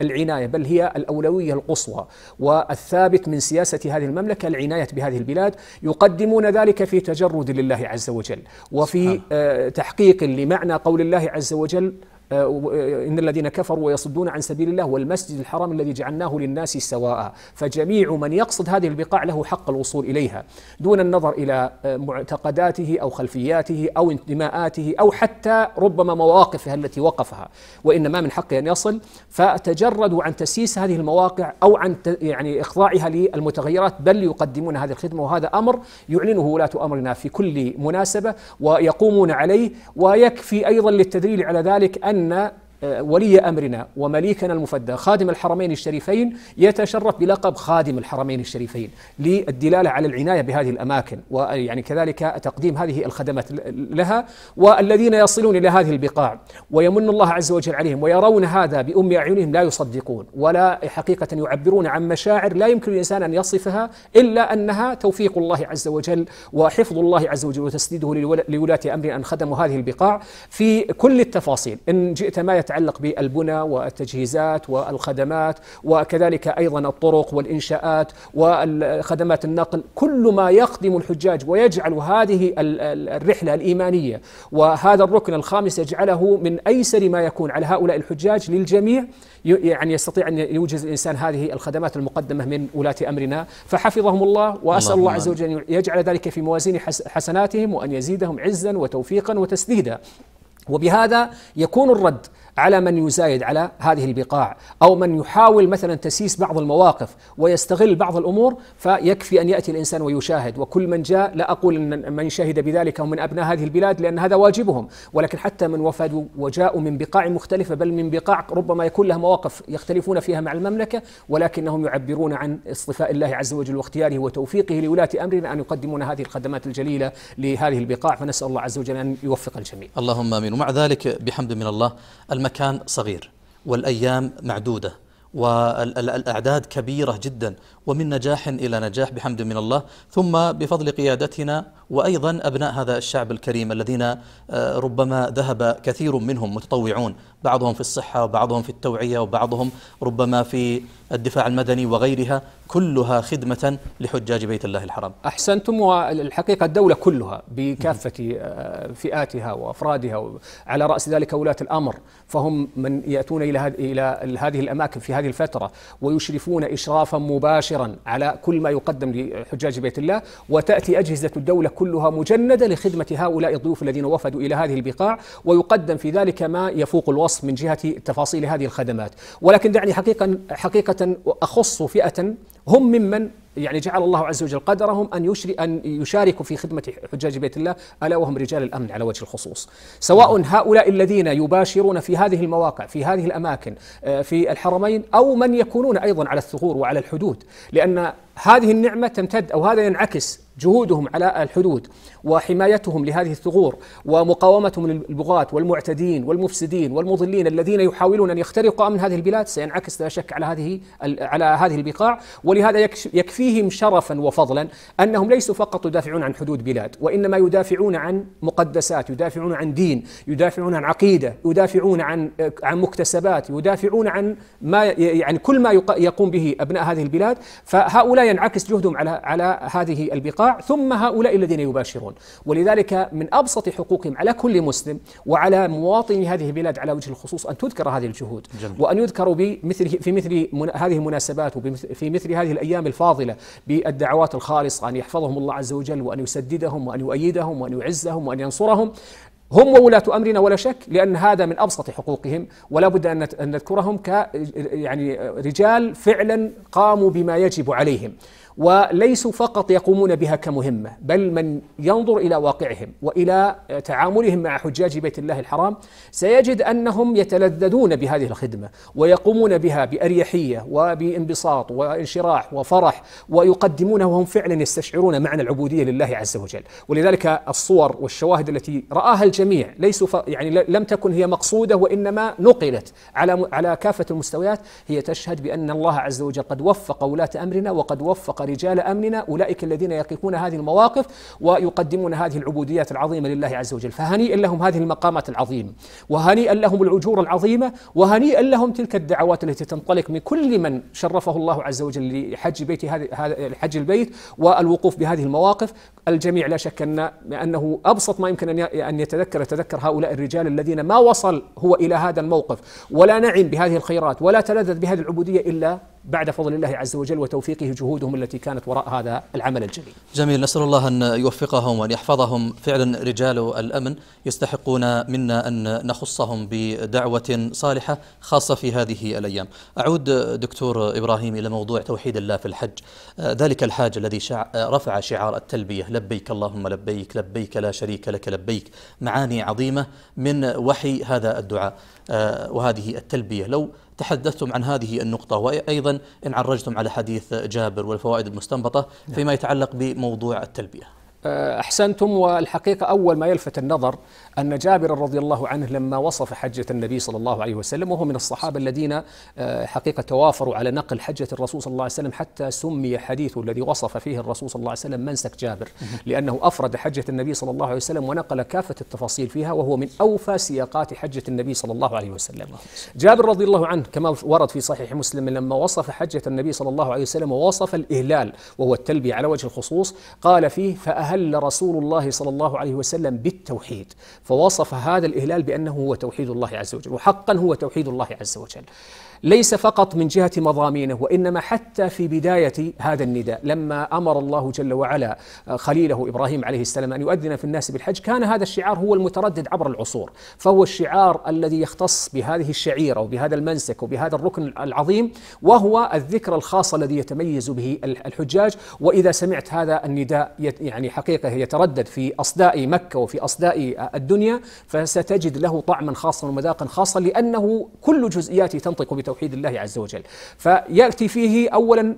بالعناية بل هي الأولوية القصوى والثابت من سياسة هذه المملكة العناية بهذه البلاد يقدمون ذلك في تجرد لله عز وجل وفي آه، تحقيق لمعنى قول الله عز وجل آه، آه، آه، إن الذين كفروا ويصدون عن سبيل الله والمسجد الحرام الذي جعلناه للناس سواء فجميع من يقصد هذه البقاع له حق الوصول إليها دون النظر إلى معتقداته أو خلفياته أو انتماءاته أو حتى ربما مواقفها التي وقفها وإنما من حقه أن يصل فتجردوا عن تسييس هذه المواقع أو عن يعني إخضاعها للمتغيرات بل يقدمون هذه الخدمة وهذا أمر يعلنه ولاة أمرنا في كل مناسبة ويقومون عليه ويكفي أيضا للتدليل على ذلك أن الجنة ولي امرنا ومليكنا المفدى خادم الحرمين الشريفين يتشرف بلقب خادم الحرمين الشريفين للدلاله على العنايه بهذه الاماكن ويعني كذلك تقديم هذه الخدمات لها والذين يصلون الى هذه البقاع ويمن الله عز وجل عليهم ويرون هذا بام اعينهم لا يصدقون ولا حقيقه يعبرون عن مشاعر لا يمكن الانسان ان يصفها الا انها توفيق الله عز وجل وحفظ الله عز وجل وتسديده لولاة امر ان خدموا هذه البقاع في كل التفاصيل ان جئت ما يتعلم يتعلق بالبنى والتجهيزات والخدمات وكذلك أيضا الطرق والإنشاءات وخدمات النقل كل ما يخدم الحجاج ويجعل هذه الرحلة الإيمانية وهذا الركن الخامس يجعله من أيسر ما يكون على هؤلاء الحجاج للجميع يعني يستطيع أن يوجز الإنسان هذه الخدمات المقدمة من ولاة أمرنا فحفظهم الله وأسأل الله, الله عز وجل أن يجعل ذلك في موازين حسناتهم وأن يزيدهم عزا وتوفيقا وتسديدا وبهذا يكون الرد على من يزايد على هذه البقاع او من يحاول مثلا تسييس بعض المواقف ويستغل بعض الامور فيكفي ان ياتي الانسان ويشاهد وكل من جاء لا اقول ان من شهد بذلك هم من ابناء هذه البلاد لان هذا واجبهم ولكن حتى من وفدوا وجاءوا من بقاع مختلفه بل من بقاع ربما يكون لها مواقف يختلفون فيها مع المملكه ولكنهم يعبرون عن اصطفاء الله عز وجل واختياره وتوفيقه لولاة امرنا ان يقدمون هذه الخدمات الجليله لهذه البقاع فنسال الله عز وجل ان يوفق الجميع. اللهم امين ومع ذلك بحمد من الله المكان صغير والأيام معدودة والأعداد كبيرة جدا ومن نجاح إلى نجاح بحمد من الله ثم بفضل قيادتنا وأيضا أبناء هذا الشعب الكريم الذين آه، ربما ذهب كثير منهم متطوعون بعضهم في الصحة وبعضهم في التوعية وبعضهم ربما في الدفاع المدني وغيرها كلها خدمة لحجاج بيت الله الحرام أحسنتم والحقيقة الدولة كلها بكافة آه، فئاتها وأفرادها على رأس ذلك ولاة الأمر فهم من يأتون إلى هذه الأماكن في هذه الفترة ويشرفون إشرافا مباشرا مباشرا على كل ما يقدم لحجاج بيت الله وتأتي أجهزة الدولة كلها مجندة لخدمة هؤلاء الضيوف الذين وفدوا إلى هذه البقاع ويقدم في ذلك ما يفوق الوصف من جهة تفاصيل هذه الخدمات ولكن دعني حقيقة, حقيقة أخص فئة هم ممن يعني جعل الله عز وجل قدرهم أن, يشري أن يشاركوا في خدمة حجاج بيت الله ألا وهم رجال الأمن على وجه الخصوص سواء نعم. هؤلاء الذين يباشرون في هذه المواقع في هذه الأماكن آه، في الحرمين أو من يكونون أيضا على الثغور وعلى الحدود لأن هذه النعمة تمتد أو هذا ينعكس جهودهم على الحدود وحمايتهم لهذه الثغور ومقاومتهم للبغاة والمعتدين والمفسدين والمضلين الذين يحاولون ان يخترقوا امن هذه البلاد سينعكس لا شك على هذه على هذه البقاع ولهذا يكفيهم شرفا وفضلا انهم ليسوا فقط يدافعون عن حدود بلاد وانما يدافعون عن مقدسات، يدافعون عن دين، يدافعون عن عقيده، يدافعون عن عن مكتسبات، يدافعون عن ما يعني كل ما يقوم به ابناء هذه البلاد فهؤلاء ينعكس جهدهم على على هذه البقاع ثم هؤلاء الذين يباشرون ولذلك من ابسط حقوقهم على كل مسلم وعلى مواطني هذه البلاد على وجه الخصوص ان تذكر هذه الجهود جميل. وان يذكروا بمثل في مثل هذه المناسبات وفي مثل هذه الايام الفاضله بالدعوات الخالصه ان يحفظهم الله عز وجل وان يسددهم وان يؤيدهم وان يعزهم وان ينصرهم هم وولاة أمرنا ولا شك لأن هذا من أبسط حقوقهم ولا بد أن نذكرهم ك يعني رجال فعلا قاموا بما يجب عليهم وليسوا فقط يقومون بها كمهمه بل من ينظر الى واقعهم والى تعاملهم مع حجاج بيت الله الحرام سيجد انهم يتلذذون بهذه الخدمه ويقومون بها باريحيه وبانبساط وانشراح وفرح ويقدمونها وهم فعلا يستشعرون معنى العبوديه لله عز وجل ولذلك الصور والشواهد التي راها الجميع ليسوا يعني لم تكن هي مقصوده وانما نقلت على على كافه المستويات هي تشهد بان الله عز وجل قد وفق ولاه امرنا وقد وفق رجال أمننا أولئك الذين يقفون هذه المواقف ويقدمون هذه العبوديات العظيمة لله عز وجل فهنيئا لهم هذه المقامات العظيمة وهنيئا لهم الأجور العظيمة وهنيئا لهم تلك الدعوات التي تنطلق من كل من شرفه الله عز وجل لحج بيت هذا حج البيت والوقوف بهذه المواقف الجميع لا شك أن أنه أبسط ما يمكن أن يتذكر يتذكر هؤلاء الرجال الذين ما وصل هو إلى هذا الموقف ولا نعم بهذه الخيرات ولا تلذذ بهذه العبودية إلا بعد فضل الله عز وجل وتوفيقه جهودهم التي كانت وراء هذا العمل الجليل. جميل نسال الله ان يوفقهم وان يحفظهم فعلا رجال الامن يستحقون منا ان نخصهم بدعوه صالحه خاصه في هذه الايام. اعود دكتور ابراهيم الى موضوع توحيد الله في الحج. ذلك الحاج الذي شع... رفع شعار التلبيه لبيك اللهم لبيك لبيك لا شريك لك لبيك معاني عظيمه من وحي هذا الدعاء آه، وهذه التلبيه لو تحدثتم عن هذه النقطة وأيضا إن عرجتم على حديث جابر والفوائد المستنبطة نعم. فيما يتعلق بموضوع التلبية آه، أحسنتم والحقيقة أول ما يلفت النظر أن جابر رضي الله عنه لما وصف حجة النبي صلى الله عليه وسلم وهو من الصحابة الذين آه، حقيقة توافروا على نقل حجة الرسول صلى الله عليه وسلم حتى سمي حديثه الذي وصف فيه الرسول صلى الله عليه وسلم منسك جابر لأنه أفرد حجة النبي صلى الله عليه وسلم ونقل كافة التفاصيل فيها وهو من أوفى سياقات حجة النبي صلى الله عليه وسلم جابر رضي الله عنه كما ورد في صحيح مسلم لما وصف حجة النبي صلى الله عليه وسلم ووصف الإهلال وهو التلبية على وجه الخصوص قال فيه فأهل أهل رسول الله صلى الله عليه وسلم بالتوحيد فوصف هذا الإهلال بأنه هو توحيد الله عز وجل وحقا هو توحيد الله عز وجل ليس فقط من جهة مضامينه وإنما حتى في بداية هذا النداء لما أمر الله جل وعلا آه، خليله إبراهيم عليه السلام أن يؤذن في الناس بالحج كان هذا الشعار هو المتردد عبر العصور فهو الشعار الذي يختص بهذه الشعيرة وبهذا المنسك وبهذا الركن العظيم وهو الذكر الخاص الذي يتميز به الحجاج وإذا سمعت هذا النداء يعني حقيقة يتردد في أصداء مكة وفي أصداء آه، الدنيا فستجد له طعما خاصا ومذاقا خاصا لأنه كل جزئياته تنطق بتوحيد توحيد الله عز وجل فيأتي فيه أولا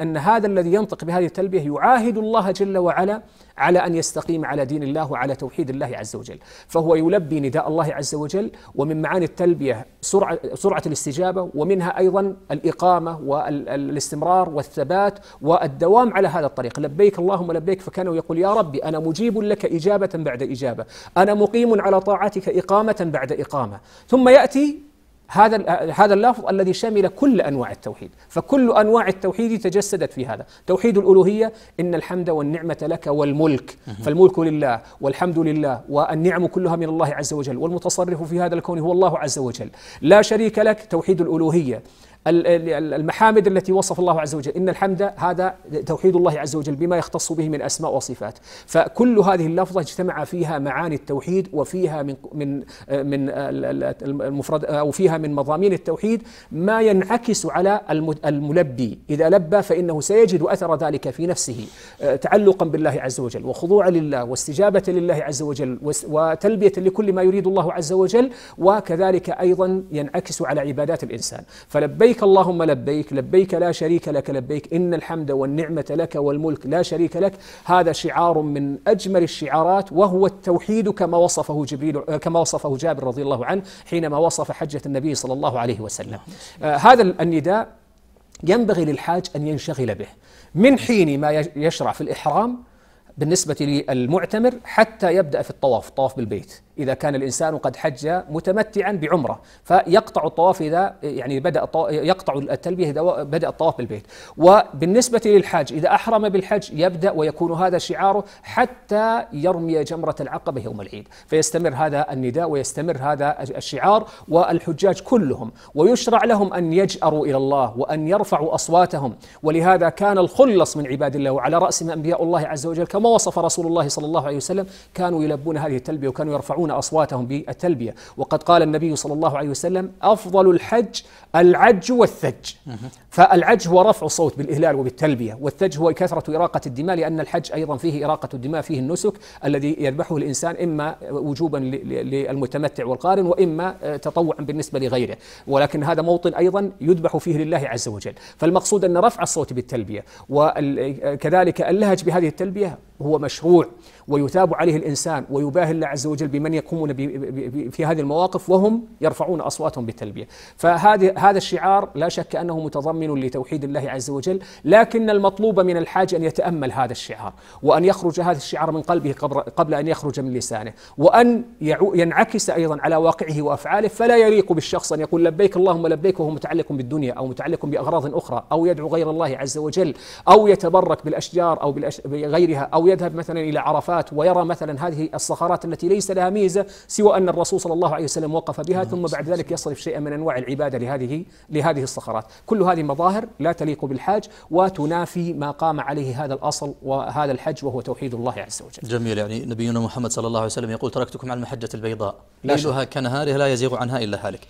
أن هذا الذي ينطق بهذه التلبية يعاهد الله جل وعلا على أن يستقيم على دين الله وعلى توحيد الله عز وجل فهو يلبي نداء الله عز وجل ومن معاني التلبية سرعة, سرعة الاستجابة ومنها أيضا الإقامة والاستمرار والثبات والدوام على هذا الطريق لبيك اللهم لبيك فكانوا يقول يا ربي أنا مجيب لك إجابة بعد إجابة أنا مقيم على طاعتك إقامة بعد إقامة ثم يأتي هذا هذا اللفظ الذي شمل كل انواع التوحيد، فكل انواع التوحيد تجسدت في هذا، توحيد الالوهيه ان الحمد والنعمه لك والملك، فالملك لله والحمد لله والنعم كلها من الله عز وجل، والمتصرف في هذا الكون هو الله عز وجل، لا شريك لك توحيد الالوهيه، المحامد التي وصف الله عز وجل إن الحمد هذا توحيد الله عز وجل بما يختص به من أسماء وصفات فكل هذه اللفظة اجتمع فيها معاني التوحيد وفيها من من آه، من المفرد آه، أو فيها من مضامين التوحيد ما ينعكس على الملبي إذا لبى فإنه سيجد أثر ذلك في نفسه آه، تعلقا بالله عز وجل وخضوعا لله واستجابة لله عز وجل وتلبية لكل ما يريد الله عز وجل وكذلك أيضا ينعكس على عبادات الإنسان فلبيك لبيك اللهم لبيك لبيك لا شريك لك لبيك إن الحمد والنعمة لك والملك لا شريك لك هذا شعار من أجمل الشعارات وهو التوحيد كما وصفه جبريل كما وصفه جابر رضي الله عنه حينما وصف حجة النبي صلى الله عليه وسلم آه هذا النداء ينبغي للحاج أن ينشغل به من حين ما يشرع في الإحرام بالنسبة للمعتمر حتى يبدأ في الطواف الطواف بالبيت إذا كان الإنسان قد حج متمتعا بعمرة فيقطع الطواف إذا يعني بدأ يقطع التلبية إذا بدأ الطواف بالبيت وبالنسبة للحاج إذا أحرم بالحج يبدأ ويكون هذا شعاره حتى يرمي جمرة العقبة يوم العيد فيستمر هذا النداء ويستمر هذا الشعار والحجاج كلهم ويشرع لهم أن يجأروا إلى الله وأن يرفعوا أصواتهم ولهذا كان الخلص من عباد الله وعلى رأسهم أنبياء الله عز وجل كما وصف رسول الله صلى الله عليه وسلم كانوا يلبون هذه التلبية وكانوا يرفعون أصواتهم بالتلبية وقد قال النبي صلى الله عليه وسلم أفضل الحج العج والثج فالعج هو رفع الصوت بالإهلال وبالتلبية والثج هو كثرة إراقة الدماء لأن الحج أيضا فيه إراقة الدماء فيه النسك الذي يذبحه الإنسان إما وجوبا للمتمتع والقارن وإما تطوعا بالنسبة لغيره ولكن هذا موطن أيضا يذبح فيه لله عز وجل فالمقصود أن رفع الصوت بالتلبية وكذلك اللهج بهذه التلبية هو مشروع ويثاب عليه الإنسان ويباهي الله عز وجل بمن يقومون في هذه المواقف وهم يرفعون أصواتهم بالتلبية فهذا هذا الشعار لا شك أنه متضمن لتوحيد الله عز وجل لكن المطلوب من الحاج أن يتأمل هذا الشعار وأن يخرج هذا الشعار من قلبه قبل أن يخرج من لسانه وأن ينعكس أيضا على واقعه وأفعاله فلا يليق بالشخص أن يقول لبيك اللهم لبيك وهو متعلق بالدنيا أو متعلق بأغراض أخرى أو يدعو غير الله عز وجل أو يتبرك بالأشجار أو بغيرها أو يذهب مثلا إلى عرفات الصخرات ويرى مثلا هذه الصخرات التي ليس لها ميزة سوى أن الرسول صلى الله عليه وسلم وقف بها نعم. ثم بعد ذلك يصرف شيئا من أنواع العبادة لهذه لهذه الصخرات كل هذه مظاهر لا تليق بالحاج وتنافي ما قام عليه هذا الأصل وهذا الحج وهو توحيد الله عز وجل جميل يعني نبينا محمد صلى الله عليه وسلم يقول تركتكم على المحجة البيضاء ليلها كنهارها لا يزيغ عنها إلا هالك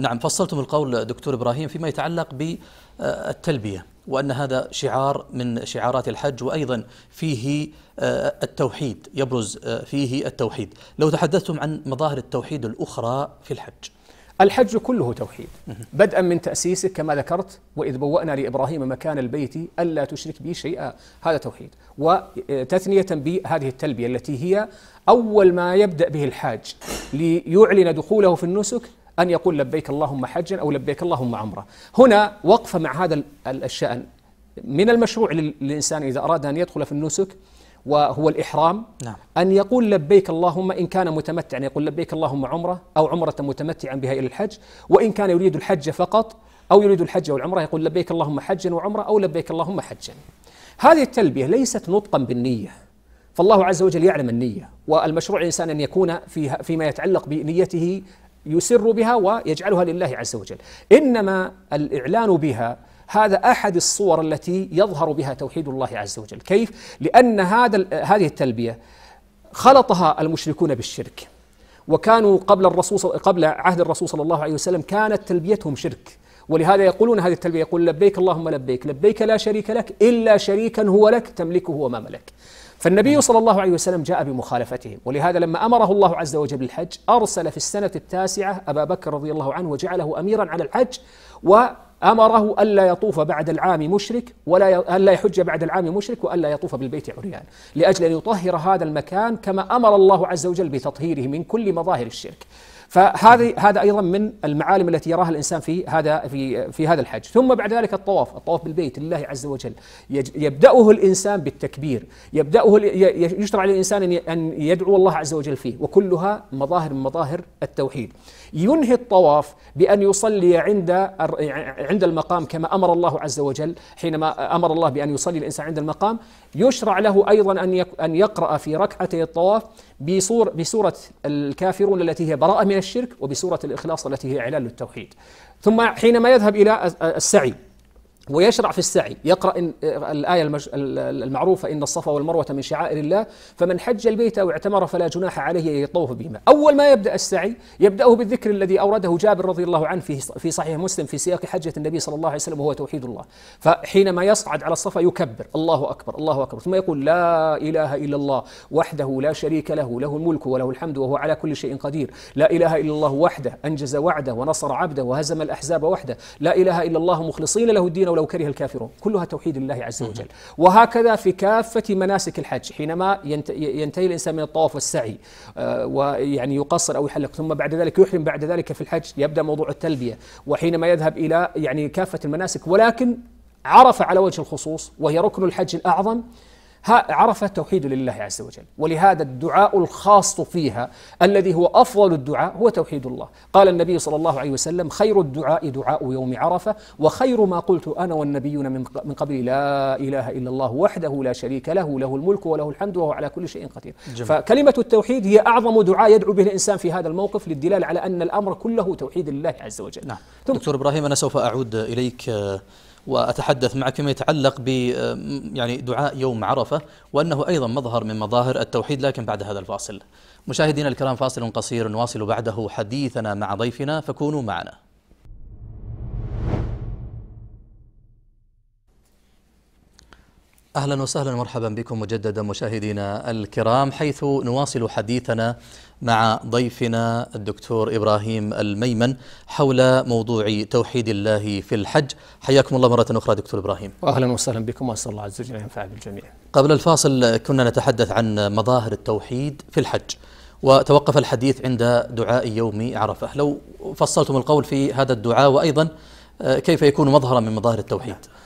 نعم فصلتم القول دكتور إبراهيم فيما يتعلق ب آه، التلبية وأن هذا شعار من شعارات الحج وأيضا فيه آه، التوحيد يبرز آه، فيه التوحيد لو تحدثتم عن مظاهر التوحيد الأخرى في الحج الحج كله توحيد بدءا من تأسيسه كما ذكرت وإذ بوأنا لإبراهيم مكان البيت ألا تشرك بي شيئا هذا توحيد وتثنية بهذه التلبية التي هي أول ما يبدأ به الحاج ليعلن دخوله في النسك أن يقول لبيك اللهم حجا أو لبيك اللهم عمرة هنا وقفة مع هذا الشأن من المشروع للإنسان إذا أراد أن يدخل في النسك وهو الإحرام نعم. أن يقول لبيك اللهم إن كان متمتعا يقول لبيك اللهم عمرة أو عمرة متمتعا بها إلى الحج وإن كان يريد الحج فقط أو يريد الحج والعمرة يقول لبيك اللهم حجا وعمرة أو لبيك اللهم حجا هذه التلبية ليست نطقا بالنية فالله عز وجل يعلم النية والمشروع للإنسان أن يكون فيها فيما يتعلق بنيته يسر بها ويجعلها لله عز وجل إنما الإعلان بها هذا أحد الصور التي يظهر بها توحيد الله عز وجل كيف؟ لأن هذا هذه التلبية خلطها المشركون بالشرك وكانوا قبل الرسول قبل عهد الرسول صلى الله عليه وسلم كانت تلبيتهم شرك ولهذا يقولون هذه التلبيه يقول لبيك اللهم لبيك لبيك لا شريك لك الا شريكا هو لك تملكه وما ملك فالنبي نعم. صلى الله عليه وسلم جاء بمخالفتهم ولهذا لما أمره الله عز وجل بالحج أرسل في السنة التاسعة أبا بكر رضي الله عنه وجعله أميرا على الحج وأمره ألا يطوف بعد العام مشرك ولا ألا يحج بعد العام مشرك وألا يطوف بالبيت عريان لأجل أن يطهر هذا المكان كما أمر الله عز وجل بتطهيره من كل مظاهر الشرك فهذه هذا ايضا من المعالم التي يراها الانسان في هذا في في هذا الحج، ثم بعد ذلك الطواف، الطواف بالبيت لله عز وجل، يبداه الانسان بالتكبير، يبداه يشرع للانسان ان يدعو الله عز وجل فيه، وكلها مظاهر من مظاهر التوحيد. ينهي الطواف بان يصلي عند عند المقام كما امر الله عز وجل حينما امر الله بان يصلي الانسان عند المقام يشرع له أيضا أن يقرأ في ركعتي الطواف بصور بسورة الكافرون التي هي براءة من الشرك وبسورة الإخلاص التي هي إعلان للتوحيد ثم حينما يذهب إلى السعي ويشرع في السعي يقرأ الآية المعروفة إن الصفا والمروة من شعائر الله فمن حج البيت أو اعتمر فلا جناح عليه أن يطوف بهما أول ما يبدأ السعي يبدأه بالذكر الذي أورده جابر رضي الله عنه في, في صحيح مسلم في سياق حجة النبي صلى الله عليه وسلم وهو توحيد الله فحينما يصعد على الصفا يكبر الله أكبر الله أكبر ثم يقول لا إله إلا الله وحده لا شريك له له الملك وله الحمد وهو على كل شيء قدير لا إله إلا الله وحده أنجز وعده ونصر عبده وهزم الأحزاب وحده لا إله إلا الله مخلصين له الدين ولو كره الكافرون كلها توحيد لله عز وجل وهكذا في كافة مناسك الحج حينما ينتهي الإنسان من الطواف والسعي آه، ويعني يقصر أو يحلق ثم بعد ذلك يحرم بعد ذلك في الحج يبدأ موضوع التلبية وحينما يذهب إلى يعني كافة المناسك ولكن عرف على وجه الخصوص وهي ركن الحج الأعظم عرف توحيد لله عز وجل ولهذا الدعاء الخاص فيها الذي هو أفضل الدعاء هو توحيد الله قال النبي صلى الله عليه وسلم خير الدعاء دعاء يوم عرفة وخير ما قلت أنا والنبيون من قبل لا إله إلا الله وحده لا شريك له له الملك وله الحمد وهو على كل شيء قدير فكلمة التوحيد هي أعظم دعاء يدعو به الإنسان في هذا الموقف للدلالة على أن الأمر كله توحيد لله عز وجل نعم دكتور إبراهيم أنا سوف أعود إليك آه، وأتحدث معك فيما يتعلق ب يعني دعاء يوم عرفة وأنه أيضا مظهر من مظاهر التوحيد لكن بعد هذا الفاصل مشاهدينا الكرام فاصل قصير نواصل بعده حديثنا مع ضيفنا فكونوا معنا أهلا وسهلا ومرحبا بكم مجددا مشاهدينا الكرام حيث نواصل حديثنا مع ضيفنا الدكتور إبراهيم الميمن حول موضوع توحيد الله في الحج حياكم الله مرة أخرى دكتور إبراهيم اهلا وسهلا بكم وأسأل الله عز وجل أن ينفع بالجميع قبل الفاصل كنا نتحدث عن مظاهر التوحيد في الحج وتوقف الحديث عند دعاء يوم عرفة لو فصلتم القول في هذا الدعاء وأيضا آه، كيف يكون مظهرا من مظاهر التوحيد نعم.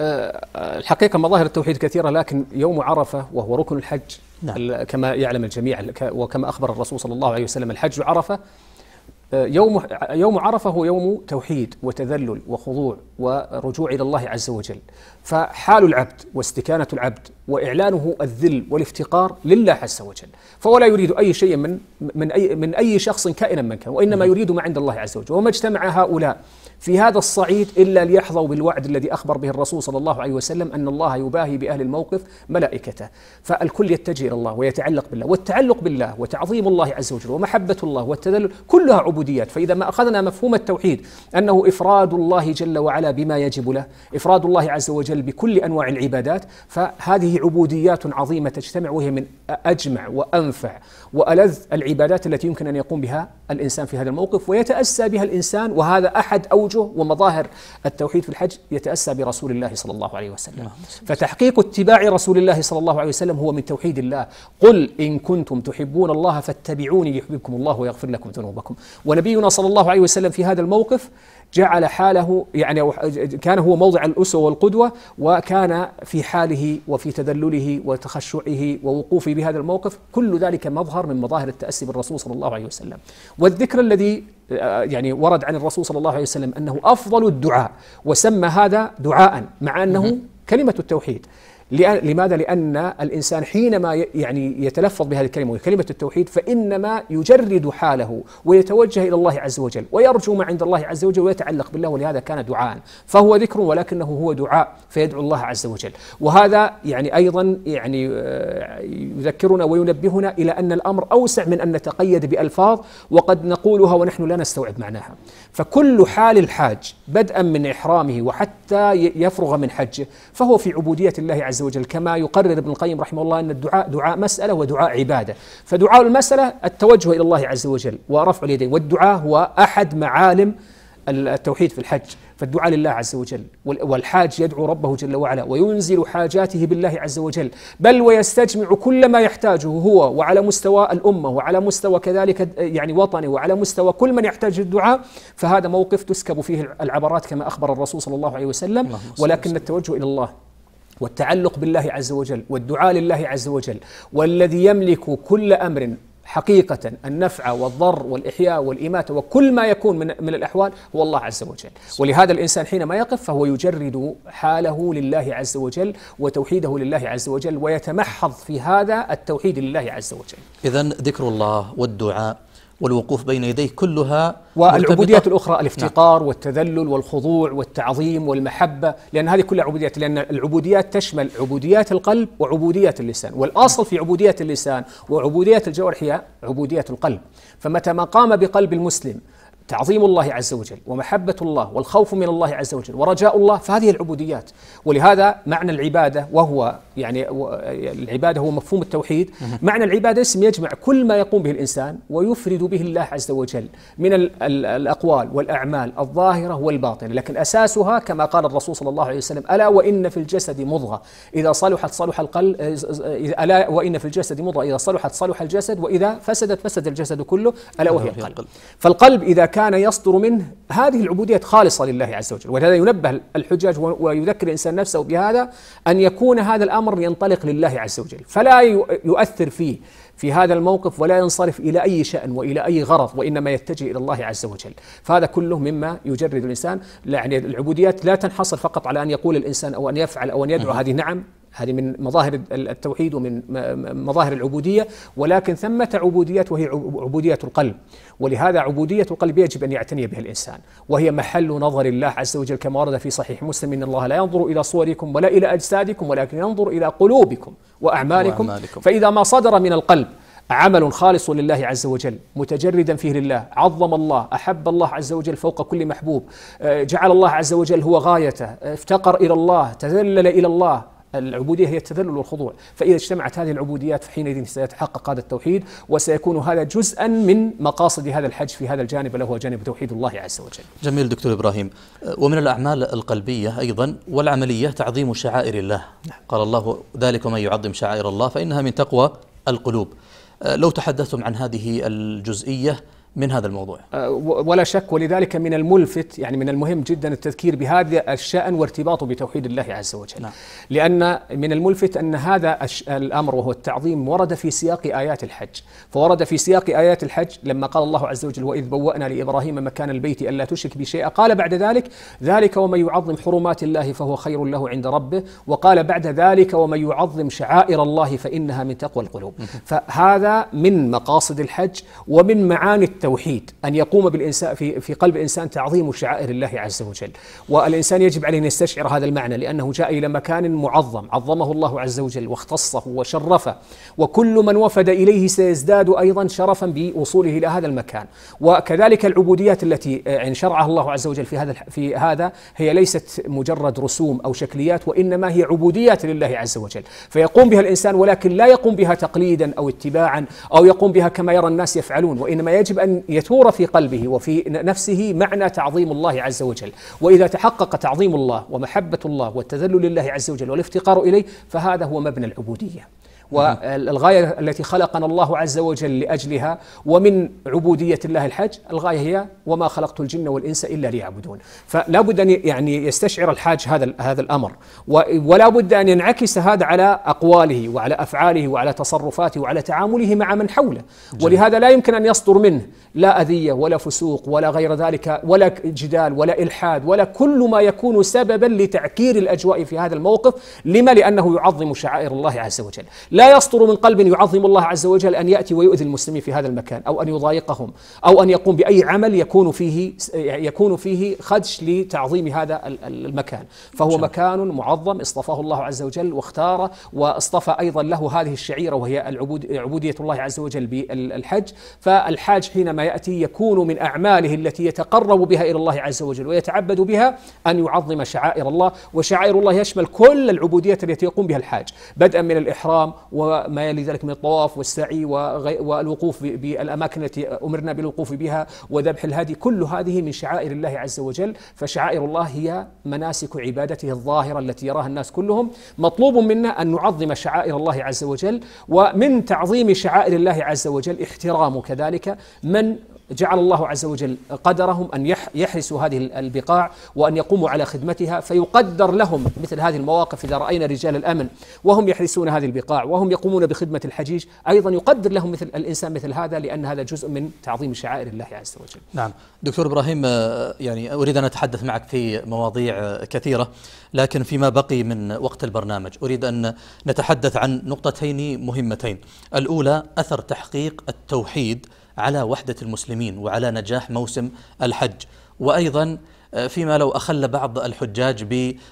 آه، الحقيقة مظاهر التوحيد كثيرة لكن يوم عرفة وهو ركن الحج نعم. كما يعلم الجميع وكما أخبر الرسول صلى الله عليه وسلم الحج عرفة آه، يوم يوم عرفه هو يوم توحيد وتذلل وخضوع ورجوع الى الله عز وجل. فحال العبد واستكانه العبد واعلانه الذل والافتقار لله عز وجل، فهو لا يريد اي شيء من من اي من اي شخص كائنا من كان، وانما نعم. يريد ما عند الله عز وجل، وما اجتمع هؤلاء في هذا الصعيد إلا ليحظوا بالوعد الذي أخبر به الرسول صلى الله عليه وسلم أن الله يباهي بأهل الموقف ملائكته فالكل يتجه إلى الله ويتعلق بالله والتعلق بالله وتعظيم الله عز وجل ومحبة الله والتذلل كلها عبوديات فإذا ما أخذنا مفهوم التوحيد أنه إفراد الله جل وعلا بما يجب له إفراد الله عز وجل بكل أنواع العبادات فهذه عبوديات عظيمة تجتمع وهي من أجمع وأنفع وألذ العبادات التي يمكن أن يقوم بها الإنسان في هذا الموقف ويتأسى بها الإنسان وهذا أحد أوجه وجوه ومظاهر التوحيد في الحج يتأسى برسول الله صلى الله عليه وسلم فتحقيق اتباع رسول الله صلى الله عليه وسلم هو من توحيد الله قل إن كنتم تحبون الله فاتبعوني يحببكم الله ويغفر لكم ذنوبكم ونبينا صلى الله عليه وسلم في هذا الموقف جعل حاله يعني كان هو موضع الأسوة والقدوة وكان في حاله وفي تذلله وتخشعه ووقوفه بهذا الموقف كل ذلك مظهر من مظاهر التأسي بالرسول صلى الله عليه وسلم والذكر الذي آه، يعني ورد عن الرسول صلى الله عليه وسلم أنه أفضل الدعاء وسمى هذا دعاء مع أنه كلمة التوحيد لماذا؟ لأن الإنسان حينما يعني يتلفظ بهذه الكلمة وكلمة التوحيد فإنما يجرد حاله ويتوجه إلى الله عز وجل ويرجو ما عند الله عز وجل ويتعلق بالله ولهذا كان دعاء فهو ذكر ولكنه هو دعاء فيدعو الله عز وجل وهذا يعني أيضا يعني آه، يذكرنا وينبهنا إلى أن الأمر أوسع من أن نتقيد بألفاظ وقد نقولها ونحن لا نستوعب معناها فكل حال الحاج بدءا من إحرامه وحتى يفرغ من حجه فهو في عبودية الله عز وجل وجل كما يقرر ابن القيم رحمه الله أن الدعاء دعاء مسألة ودعاء عبادة فدعاء المسألة التوجه إلى الله عز وجل ورفع اليدين والدعاء هو أحد معالم التوحيد في الحج فالدعاء لله عز وجل والحاج يدعو ربه جل وعلا وينزل حاجاته بالله عز وجل بل ويستجمع كل ما يحتاجه هو وعلى مستوى الأمة وعلى مستوى كذلك يعني وطنه وعلى مستوى كل من يحتاج الدعاء فهذا موقف تسكب فيه العبرات كما أخبر الرسول صلى الله عليه وسلم ولكن التوجه إلى الله والتعلق بالله عز وجل والدعاء لله عز وجل والذي يملك كل امر حقيقة النفع والضر والإحياء والإماتة وكل ما يكون من, من الأحوال هو الله عز وجل ولهذا الإنسان حينما يقف فهو يجرد حاله لله عز وجل وتوحيده لله عز وجل ويتمحض في هذا التوحيد لله عز وجل إذا ذكر الله والدعاء والوقوف بين يديه كلها والعبوديات الأخرى نعم. الافتقار نعم. والتذلل والخضوع والتعظيم والمحبة لأن هذه كلها عبوديات لأن العبوديات تشمل عبوديات القلب وعبوديات اللسان والأصل في عبوديات اللسان وعبوديات الجوارح هي عبوديات القلب فمتى ما قام بقلب المسلم تعظيم الله عز وجل ومحبة الله والخوف من الله عز وجل ورجاء الله فهذه العبوديات ولهذا معنى العبادة وهو يعني العبادة هو مفهوم التوحيد معنى العبادة اسم يجمع كل ما يقوم به الإنسان ويفرد به الله عز وجل من الأقوال والأعمال الظاهرة والباطنة لكن أساسها كما قال الرسول صلى الله عليه وسلم ألا وإن في الجسد مضغة إذا صلحت صلح القلب ألا وإن في الجسد مضغة إذا صلحت صلح الجسد وإذا فسدت فسد الجسد كله ألا وهي القلب فالقلب إذا كان يصدر منه هذه العبودية خالصة لله عز وجل ولهذا ينبه الحجاج ويذكر الإنسان نفسه بهذا أن يكون هذا الأمر ينطلق لله عز وجل فلا يؤثر فيه في هذا الموقف ولا ينصرف إلى أي شأن وإلى أي غرض وإنما يتجه إلى الله عز وجل فهذا كله مما يجرد الإنسان يعني العبوديات لا تنحصر فقط على أن يقول الإنسان أو أن يفعل أو أن يدعو نعم. هذه نعم هذه من مظاهر التوحيد ومن مظاهر العبودية ولكن ثمة عبوديات وهي عبودية القلب ولهذا عبودية القلب يجب أن يعتني بها الإنسان وهي محل نظر الله عز وجل كما ورد في صحيح مسلم إن الله لا ينظر إلى صوركم ولا إلى أجسادكم ولكن ينظر إلى قلوبكم وأعمالكم, وأعمالكم. فإذا ما صدر من القلب عمل خالص لله عز وجل متجردا فيه لله عظم الله أحب الله عز وجل فوق كل محبوب آه، جعل الله عز وجل هو غايته افتقر إلى الله تذلل إلى الله العبودية هي التذلل والخضوع فإذا اجتمعت هذه العبوديات فحينئذ سيتحقق هذا التوحيد وسيكون هذا جزءا من مقاصد هذا الحج في هذا الجانب اللي هو جانب توحيد الله عز وجل جميل دكتور إبراهيم ومن الأعمال القلبية أيضا والعملية تعظيم شعائر الله نعم. قال الله ذلك ومن يعظم شعائر الله فإنها من تقوى القلوب أه، لو تحدثتم عن هذه الجزئية من هذا الموضوع أه، ولا شك ولذلك من الملفت يعني من المهم جدا التذكير بهذا الشأن وارتباطه بتوحيد الله عز وجل نعم. لأن من الملفت أن هذا الأمر وهو التعظيم ورد في سياق آيات الحج فورد في سياق آيات الحج لما قال الله عز وجل وإذ بوأنا لإبراهيم مكان البيت ألا تشرك بشيء قال بعد ذلك ذلك ومن يعظم حرمات الله فهو خير له عند ربه وقال بعد ذلك ومن يعظم شعائر الله فإنها من تقوى القلوب فهذا من مقاصد الحج ومن معاني التوحيد أن يقوم بالإنسان في, في قلب إنسان تعظيم شعائر الله عز وجل والإنسان يجب عليه أن يستشعر هذا المعنى لأنه جاء إلى مكان معظم عظمه الله عز وجل واختصه وشرفه وكل من وفد إليه سيزداد أيضا شرفا بوصوله إلى هذا المكان وكذلك العبوديات التي يعني شرعها الله عز وجل في هذا في هذا هي ليست مجرد رسوم أو شكليات وإنما هي عبوديات لله عز وجل فيقوم بها الإنسان ولكن لا يقوم بها تقليدا أو اتباعا أو يقوم بها كما يرى الناس يفعلون وإنما يجب أن أن يثور في قلبه وفي نفسه معنى تعظيم الله عز وجل وإذا تحقق تعظيم الله ومحبة الله والتذلل لله عز وجل والافتقار إليه فهذا هو مبنى العبودية والغاية التي خلقنا الله عز وجل لأجلها ومن عبودية الله الحج الغاية هي وما خلقت الجن والإنس إلا ليعبدون فلا بد أن يعني يستشعر الحاج هذا هذا الأمر ولا بد أن ينعكس هذا على أقواله وعلى أفعاله وعلى تصرفاته وعلى تعامله مع من حوله جميل. ولهذا لا يمكن أن يصدر منه لا أذية ولا فسوق ولا غير ذلك ولا جدال ولا إلحاد ولا كل ما يكون سببا لتعكير الأجواء في هذا الموقف لما لأنه يعظم شعائر الله عز وجل لا يصدر من قلب يعظم الله عز وجل أن يأتي ويؤذي المسلمين في هذا المكان أو أن يضايقهم أو أن يقوم بأي عمل يكون فيه يكون فيه خدش لتعظيم هذا المكان فهو مكان معظم اصطفاه الله عز وجل واختاره واصطفى أيضا له هذه الشعيرة وهي عبودية الله عز وجل بالحج فالحاج حينما يأتي يكون من أعماله التي يتقرب بها إلى الله عز وجل ويتعبد بها أن يعظم شعائر الله وشعائر الله يشمل كل العبودية التي يقوم بها الحاج بدءا من الإحرام وما يلي ذلك من الطواف والسعي والوقوف بالأماكن التي أمرنا بالوقوف بها وذبح الهدي كل هذه من شعائر الله عز وجل فشعائر الله هي مناسك عبادته الظاهرة التي يراها الناس كلهم مطلوب منا أن نعظم شعائر الله عز وجل ومن تعظيم شعائر الله عز وجل احترام كذلك من جعل الله عز وجل قدرهم أن يحرسوا هذه البقاع وأن يقوموا على خدمتها فيقدر لهم مثل هذه المواقف إذا رأينا رجال الأمن وهم يحرسون هذه البقاع وهم يقومون بخدمة الحجيج أيضا يقدر لهم مثل الإنسان مثل هذا لأن هذا جزء من تعظيم شعائر الله عز وجل نعم دكتور إبراهيم آه، يعني أريد أن أتحدث معك في مواضيع كثيرة لكن فيما بقي من وقت البرنامج أريد أن نتحدث عن نقطتين مهمتين الأولى أثر تحقيق التوحيد على وحدة المسلمين وعلى نجاح موسم الحج وأيضا آه، فيما لو أخل بعض الحجاج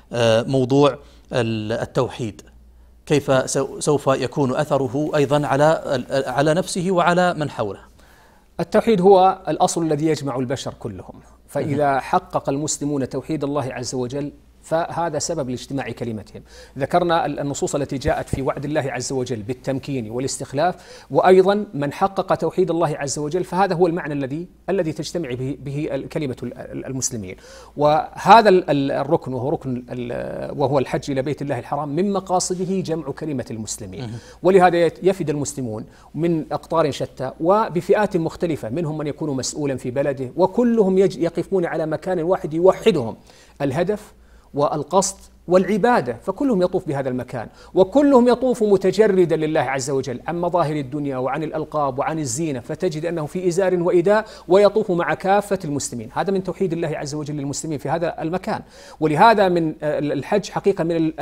بموضوع التوحيد كيف سوف يكون أثره أيضا على على نفسه وعلى من حوله التوحيد هو الأصل الذي يجمع البشر كلهم فإذا حقق المسلمون توحيد الله عز وجل فهذا سبب لاجتماع كلمتهم ذكرنا النصوص التي جاءت في وعد الله عز وجل بالتمكين والاستخلاف وأيضا من حقق توحيد الله عز وجل فهذا هو المعنى الذي الذي تجتمع به, به كلمة المسلمين وهذا الركن وهو ركن وهو الحج إلى بيت الله الحرام من مقاصده جمع كلمة المسلمين ولهذا يفد المسلمون من أقطار شتى وبفئات مختلفة منهم من يكون مسؤولا في بلده وكلهم يقفون على مكان واحد يوحدهم الهدف والقصد والعبادة فكلهم يطوف بهذا المكان وكلهم يطوف متجردا لله عز وجل عن مظاهر الدنيا وعن الألقاب وعن الزينة فتجد أنه في إزار وإداء ويطوف مع كافة المسلمين هذا من توحيد الله عز وجل للمسلمين في هذا المكان ولهذا من الحج حقيقة من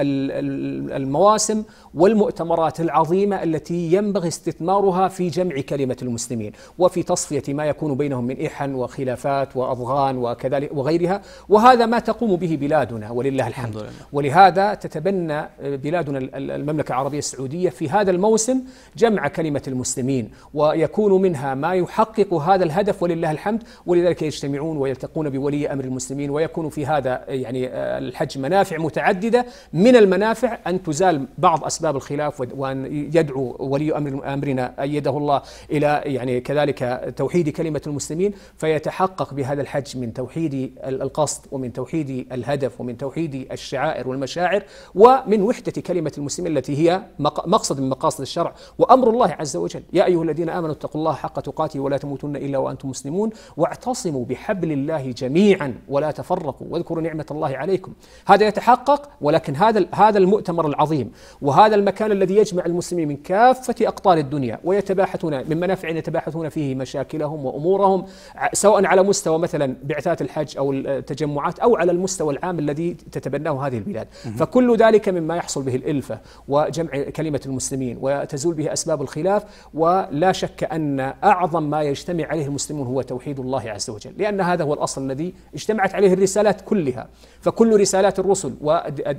المواسم والمؤتمرات العظيمة التي ينبغي استثمارها في جمع كلمة المسلمين وفي تصفية ما يكون بينهم من إحن وخلافات وأضغان وكذلك وغيرها وهذا ما تقوم به بلادنا ولله الحمد ولهذا تتبنى بلادنا المملكة العربية السعودية في هذا الموسم جمع كلمة المسلمين ويكون منها ما يحقق هذا الهدف ولله الحمد ولذلك يجتمعون ويلتقون بولي أمر المسلمين ويكون في هذا يعني آه، الحج منافع متعددة من المنافع أن تزال بعض أسباب الخلاف وأن يدعو ولي أمر أمرنا أيده الله إلى يعني كذلك توحيد كلمة المسلمين فيتحقق بهذا الحج من توحيد القصد ومن توحيد الهدف ومن توحيد الشعائر الشعائر والمشاعر ومن وحدة كلمة المسلمين التي هي مقصد من مقاصد الشرع وأمر الله عز وجل يا أيها الذين آمنوا اتقوا الله حق تقاته ولا تموتن إلا وأنتم مسلمون واعتصموا بحبل الله جميعا ولا تفرقوا واذكروا نعمة الله عليكم هذا يتحقق ولكن هذا هذا المؤتمر العظيم وهذا المكان الذي يجمع المسلمين من كافة أقطار الدنيا ويتباحثون من منافع يتباحثون فيه مشاكلهم وأمورهم سواء على مستوى مثلا بعثات الحج أو التجمعات أو على المستوى العام الذي تتبناه هذه البلاد البلاد فكل ذلك مما يحصل به الإلفة وجمع كلمة المسلمين وتزول به أسباب الخلاف ولا شك أن أعظم ما يجتمع عليه المسلمون هو توحيد الله عز وجل لأن هذا هو الأصل الذي اجتمعت عليه الرسالات كلها فكل رسالات الرسل و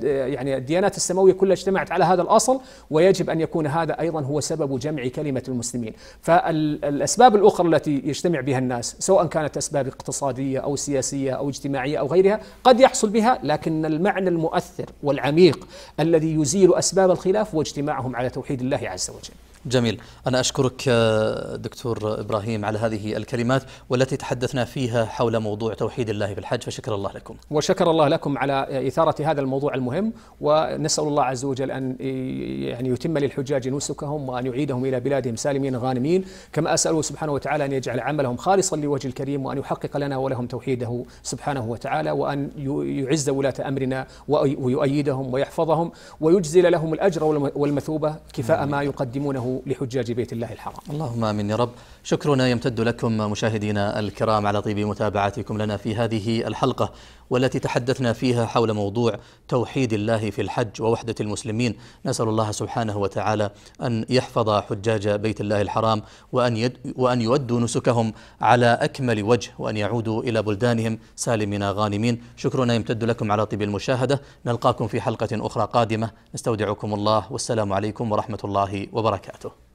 يعني الديانات السماوية كلها اجتمعت على هذا الأصل ويجب أن يكون هذا أيضا هو سبب جمع كلمة المسلمين فالأسباب الأخرى التي يجتمع بها الناس سواء كانت أسباب اقتصادية أو سياسية أو اجتماعية أو غيرها قد يحصل بها لكن المعنى المؤثر المؤثر والعميق الذي يزيل اسباب الخلاف واجتماعهم على توحيد الله عز وجل جميل أنا أشكرك آه، دكتور إبراهيم على هذه الكلمات والتي تحدثنا فيها حول موضوع توحيد الله في الحج فشكر الله لكم وشكر الله لكم على آه، إثارة هذا الموضوع المهم ونسأل الله عز وجل أن آه، يعني يتم للحجاج نسكهم وأن يعيدهم إلى بلادهم سالمين غانمين كما أسأله سبحانه وتعالى أن يجعل عملهم خالصا لوجه الكريم وأن يحقق لنا ولهم توحيده سبحانه وتعالى وأن يعز ولاة أمرنا ويؤيدهم ويحفظهم ويجزل لهم الأجر والمثوبة كفاء ما يقدمونه لحجاج بيت الله الحرام اللهم آمين يا رب شكرنا يمتد لكم مشاهدينا الكرام على طيب متابعتكم لنا في هذه الحلقة والتي تحدثنا فيها حول موضوع توحيد الله في الحج ووحدة المسلمين نسأل الله سبحانه وتعالى أن يحفظ حجاج بيت الله الحرام وأن, يد وأن يودوا نسكهم على أكمل وجه وأن يعودوا إلى بلدانهم سالمين غانمين شكرنا يمتد لكم على طيب المشاهدة نلقاكم في حلقة أخرى قادمة نستودعكم الله والسلام عليكم ورحمة الله وبركاته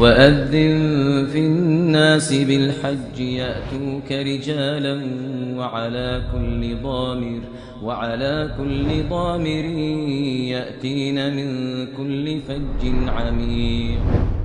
وأذن في الناس بالحج يأتوك رجالا وعلى كل ضامر وعلى كل ضامر يأتين من كل فج عميق